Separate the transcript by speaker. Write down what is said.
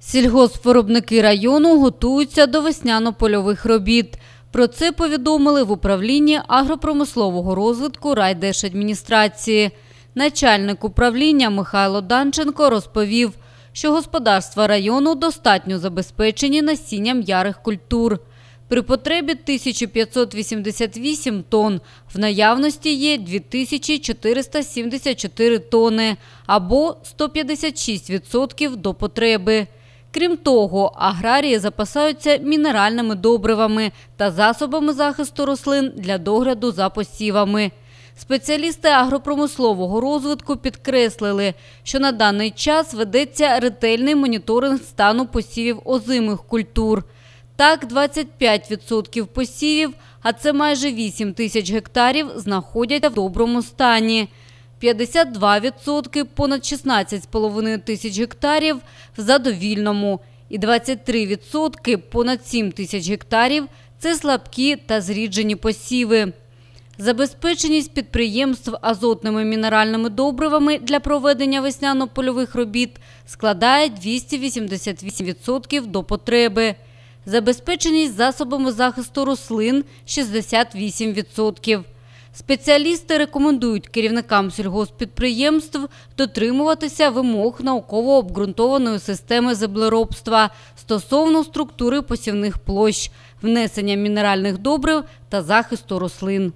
Speaker 1: Сільгоспвиробники району готуються до весняно-польових робіт. Про це повідомили в управлінні агропромислового розвитку райдержадміністрації. Начальник управління Михайло Данченко розповів, що господарства району достатньо забезпечені насінням ярих культур. При потребі 1588 тонн, в наявності є 2474 тони або 156% до потреби. Крім того, аграрії запасаються мінеральними добривами та засобами захисту рослин для догляду за посівами. Спеціалісти агропромислового розвитку підкреслили, що на даний час ведеться ретельний моніторинг стану посівів озимих культур. Так, 25% посівів, а це майже 8 тисяч гектарів, знаходяться в доброму стані. 52% понад 16,5 тисяч гектарів в задовільному і 23% понад 7 тисяч гектарів це слабкі та зріджені посіви. Забезпеченість підприємств азотними мінеральними добривами для проведення весняно-польових робіт складає 288% до потреби. Забезпеченість засобами захисту рослин 68%. Спеціалісти рекомендують керівникам сільгоспідприємств дотримуватися вимог науково обґрунтованої системи землеробства стосовно структури посівних площ, внесення мінеральних добрив та захисту рослин.